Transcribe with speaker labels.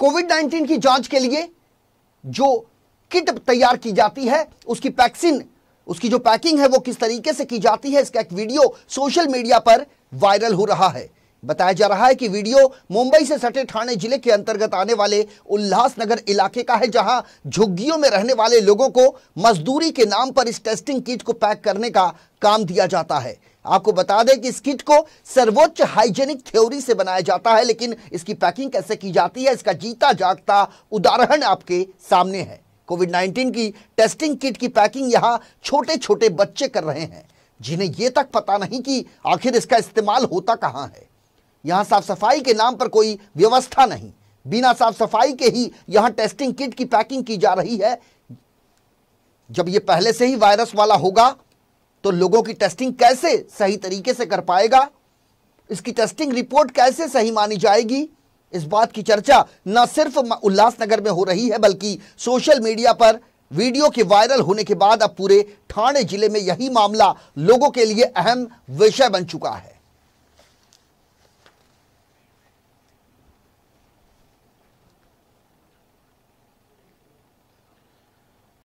Speaker 1: Covid 19 की जांच के लिए जो किट तैयार की जाती है उसकी पैक्सिन उसकी जो पैकिंग है वो किस तरीके से की जाती है इसका एक वीडियो सोशल मीडिया पर वायरल हो रहा है बताया जा रहा है कि वीडियो मुंबई से सटे ठाणे जिले के अंतर्गत आने वाले उल्लासनगर इलाके का है जहां झुग्गियों में रहने वाले लोगों को मजदूरी के नाम पर इस टेस्टिंग किट को पैक करने का काम दिया जाता है आपको बता दें कि इस किट को सर्वोच्च हाइजेनिक थ्योरी से बनाया जाता है लेकिन इसकी पैकिंग कैसे की जाती है इसका जीता जागता उदाहरण आपके सामने है कोविड 19 की टेस्टिंग किट की पैकिंग यहाँ छोटे छोटे बच्चे कर रहे हैं जिन्हें ये तक पता नहीं कि आखिर इसका इस्तेमाल होता कहाँ है यहाँ साफ सफाई के नाम पर कोई व्यवस्था नहीं बिना साफ सफाई के ही यहाँ टेस्टिंग किट की पैकिंग की जा रही है जब ये पहले से ही वायरस वाला होगा तो लोगों की टेस्टिंग कैसे सही तरीके से कर पाएगा इसकी टेस्टिंग रिपोर्ट कैसे सही मानी जाएगी इस बात की चर्चा न सिर्फ उल्लासनगर में हो रही है बल्कि सोशल मीडिया पर वीडियो के वायरल होने के बाद अब पूरे ठाणे जिले में यही मामला लोगों के लिए अहम विषय बन चुका है